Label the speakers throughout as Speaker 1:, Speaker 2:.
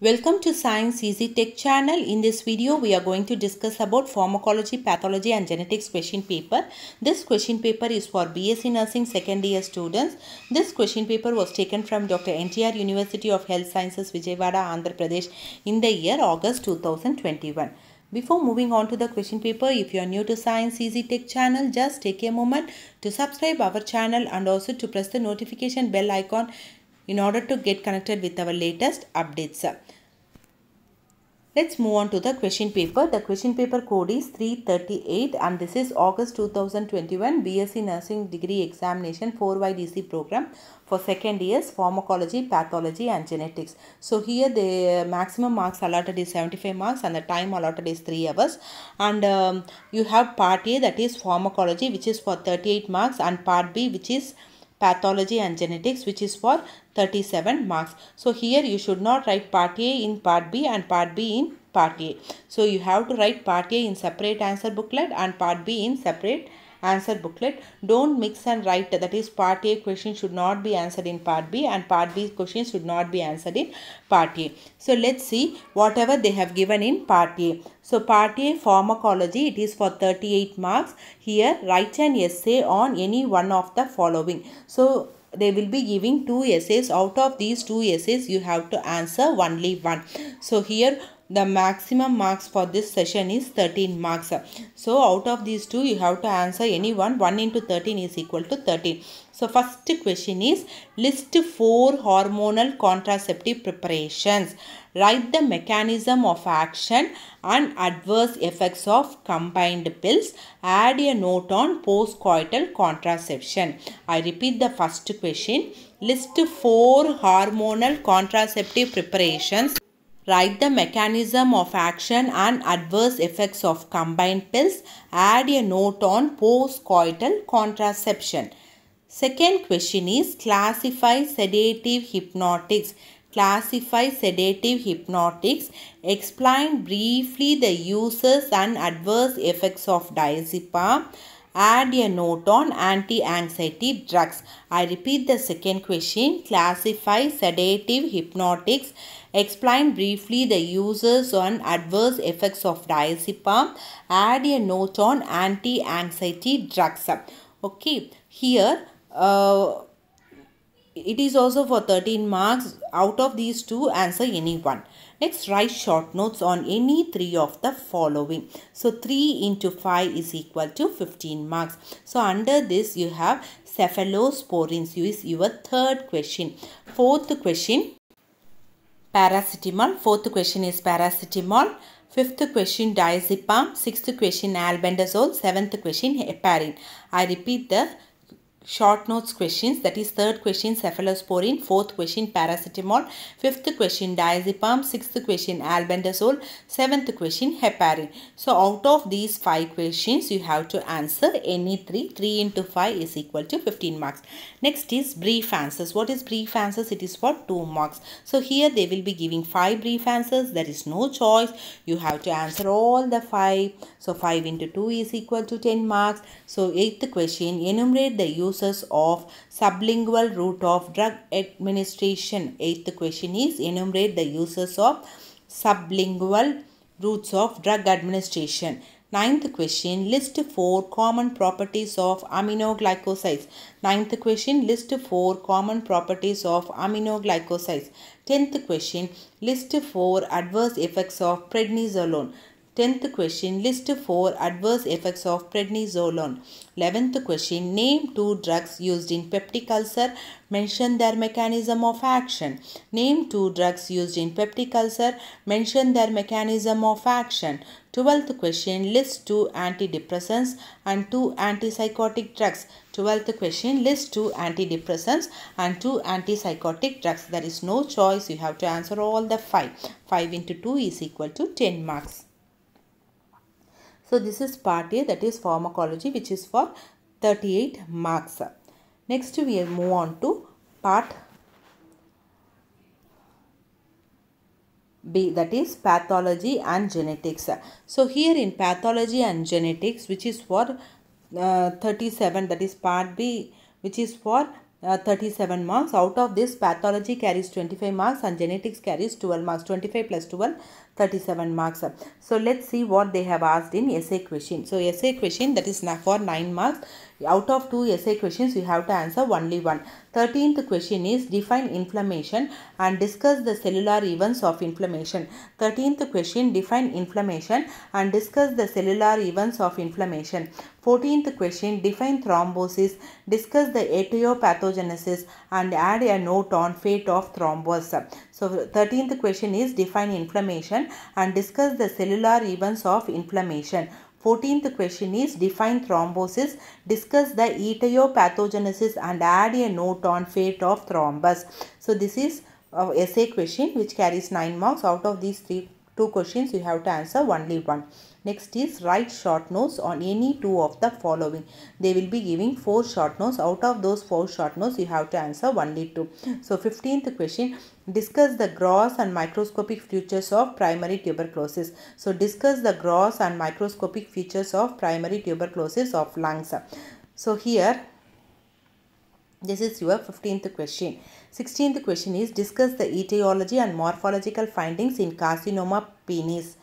Speaker 1: Welcome to Science Easy Tech channel. In this video, we are going to discuss about pharmacology, pathology and genetics question paper. This question paper is for BSc Nursing second year students. This question paper was taken from Dr. NTR University of Health Sciences, Vijayawada, Andhra Pradesh in the year August 2021. Before moving on to the question paper, if you are new to Science Easy Tech channel, just take a moment to subscribe our channel and also to press the notification bell icon in order to get connected with our latest updates. Let's move on to the question paper. The question paper code is 338 and this is August 2021 BSc Nursing Degree Examination 4 DC program for second years pharmacology, pathology and genetics. So here the maximum marks allotted is 75 marks and the time allotted is 3 hours and um, you have part A that is pharmacology which is for 38 marks and part B which is pathology and genetics which is for 37 marks. So here you should not write part A in part B and part B in part A. So you have to write part A in separate answer booklet and part B in separate answer booklet. Don't mix and write. That is part A question should not be answered in part B and part B question should not be answered in part A. So let's see whatever they have given in part A. So part A pharmacology it is for 38 marks. Here write an essay on any one of the following. So they will be giving two essays out of these two essays you have to answer only one so here the maximum marks for this session is 13 marks so out of these two you have to answer any one 1 into 13 is equal to 13 so first question is list four hormonal contraceptive preparations write the mechanism of action and adverse effects of combined pills add a note on postcoital contraception i repeat the first question list four hormonal contraceptive preparations Write the mechanism of action and adverse effects of combined pills. Add a note on postcoital contraception. Second question is classify sedative hypnotics. Classify sedative hypnotics. Explain briefly the uses and adverse effects of diazepam Add a note on anti-anxiety drugs. I repeat the second question. Classify sedative hypnotics. Explain briefly the uses and adverse effects of diazepam. Add a note on anti-anxiety drugs. Okay, here... Uh, it is also for 13 marks. Out of these two, answer any one. Next, write short notes on any three of the following. So, 3 into 5 is equal to 15 marks. So, under this, you have cephalosporins is your third question. Fourth question, paracetamol. Fourth question is paracetamol. Fifth question, diazepam. Sixth question, albendazole. Seventh question, heparin. I repeat the short notes questions that is third question cephalosporin fourth question paracetamol fifth question diazepam sixth question albendazole seventh question heparin so out of these five questions you have to answer any three 3 into 5 is equal to 15 marks next is brief answers what is brief answers it is for 2 marks so here they will be giving five brief answers there is no choice you have to answer all the five so 5 into 2 is equal to 10 marks so eighth question enumerate the use uses of sublingual route of drug administration. Eighth question is enumerate the uses of sublingual routes of drug administration. Ninth question, list 4 common properties of aminoglycosides. Ninth question, list 4 common properties of aminoglycosides. Tenth question, list 4 adverse effects of prednisolone. Tenth question, list four adverse effects of prednisolone. Eleventh question, name two drugs used in peptic ulcer. Mention their mechanism of action. Name two drugs used in peptic ulcer. Mention their mechanism of action. Twelfth question, list two antidepressants and two antipsychotic drugs. Twelfth question, list two antidepressants and two antipsychotic drugs. There is no choice. You have to answer all the five. 5 into 2 is equal to 10 marks. So this is part A that is pharmacology which is for 38 marks. Next we move on to part B that is pathology and genetics. So here in pathology and genetics which is for uh, 37 that is part B which is for uh, 37 marks out of this pathology carries 25 marks and genetics carries 12 marks 25 plus 12 37 marks. So let's see what they have asked in essay question. So essay question that is for 9 marks. Out of 2 essay questions you have to answer only one. 13th question is define inflammation and discuss the cellular events of inflammation. 13th question define inflammation and discuss the cellular events of inflammation. 14th question define thrombosis, discuss the etiopathogenesis and add a note on fate of thrombosis. So 13th question is define inflammation and discuss the cellular events of inflammation. 14th question is define thrombosis, discuss the etiopathogenesis and add a note on fate of thrombus. So this is a essay question which carries 9 marks. Out of these three two questions you have to answer only one. Next is write short notes on any two of the following. They will be giving four short notes. Out of those four short notes, you have to answer only two. So 15th question, Discuss the gross and microscopic features of primary tuberculosis. So discuss the gross and microscopic features of primary tuberculosis of lungs. So here this is your 15th question. 16th question is discuss the etiology and morphological findings in carcinoma penis.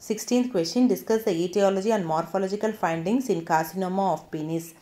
Speaker 1: 16th question discuss the etiology and morphological findings in carcinoma of penis.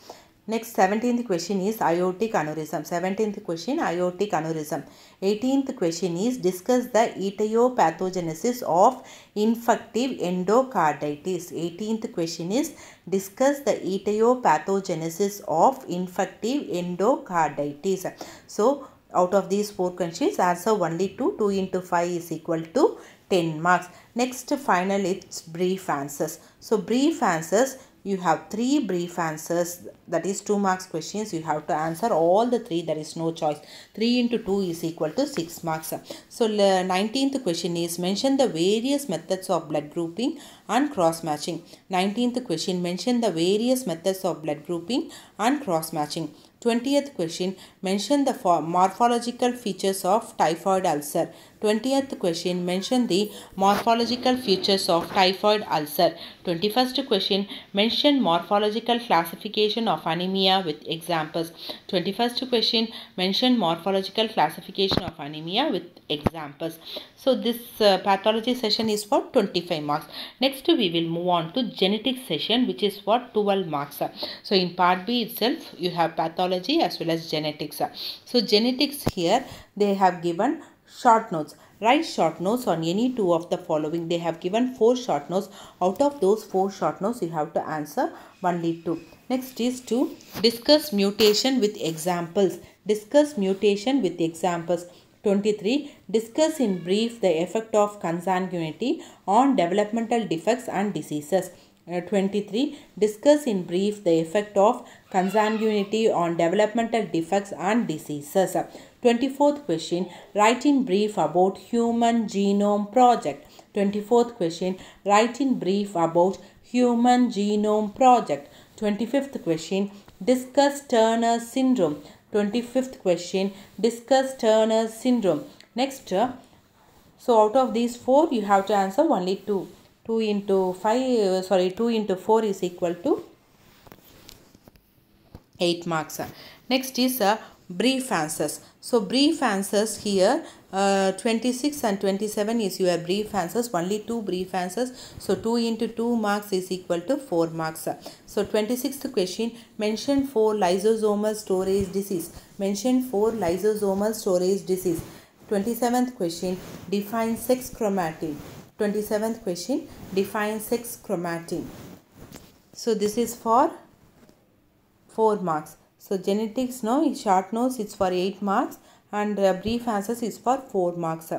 Speaker 1: Next 17th question is aortic aneurysm. 17th question aortic aneurysm. 18th question is discuss the etiopathogenesis of infective endocarditis. 18th question is discuss the etiopathogenesis of infective endocarditis. So out of these four questions answer only 2. 2 into 5 is equal to 10 marks. Next final it's brief answers. So brief answers you have three brief answers that is two marks questions you have to answer all the three there is no choice 3 into 2 is equal to 6 marks so 19th question is mention the various methods of blood grouping and cross matching 19th question mention the various methods of blood grouping and cross matching 20th question, mention the morphological features of typhoid ulcer. 20th question, mention the morphological features of typhoid ulcer. 21st question, mention morphological classification of anemia with examples. 21st question, mention morphological classification of anemia with examples. So this uh, pathology session is for 25 marks. Next we will move on to genetic session which is for 12 marks. So in part B itself you have pathology as well as genetics. Uh. So genetics here they have given short notes write short notes on any two of the following they have given four short notes out of those four short notes you have to answer only two next is to discuss mutation with examples discuss mutation with examples 23 discuss in brief the effect of consanguinity on developmental defects and diseases uh, 23 discuss in brief the effect of consanguinity on developmental defects and diseases 24th question write in brief about human genome project 24th question write in brief about human genome project 25th question discuss turner syndrome 25th question discuss turner syndrome next so out of these four you have to answer only two 2 into 5 uh, sorry 2 into 4 is equal to 8 marks. Next is uh, brief answers. So brief answers here uh, 26 and 27 is your brief answers only two brief answers. So 2 into 2 marks is equal to 4 marks. So 26th question mention 4 lysosomal storage disease. Mention 4 lysosomal storage disease. 27th question define sex chromatin. 27th question define sex chromatin so this is for 4 marks so genetics no short notes it's for 8 marks and uh, brief answers is for 4 marks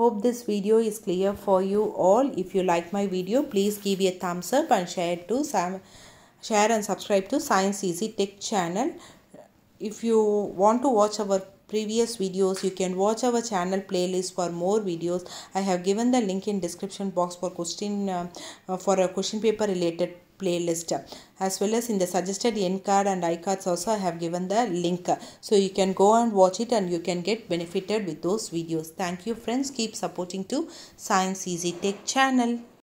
Speaker 1: hope this video is clear for you all if you like my video please give a thumbs up and share to some share and subscribe to science easy tech channel if you want to watch our previous videos you can watch our channel playlist for more videos i have given the link in description box for question uh, for a question paper related playlist as well as in the suggested n card and i cards also i have given the link so you can go and watch it and you can get benefited with those videos thank you friends keep supporting to science easy tech channel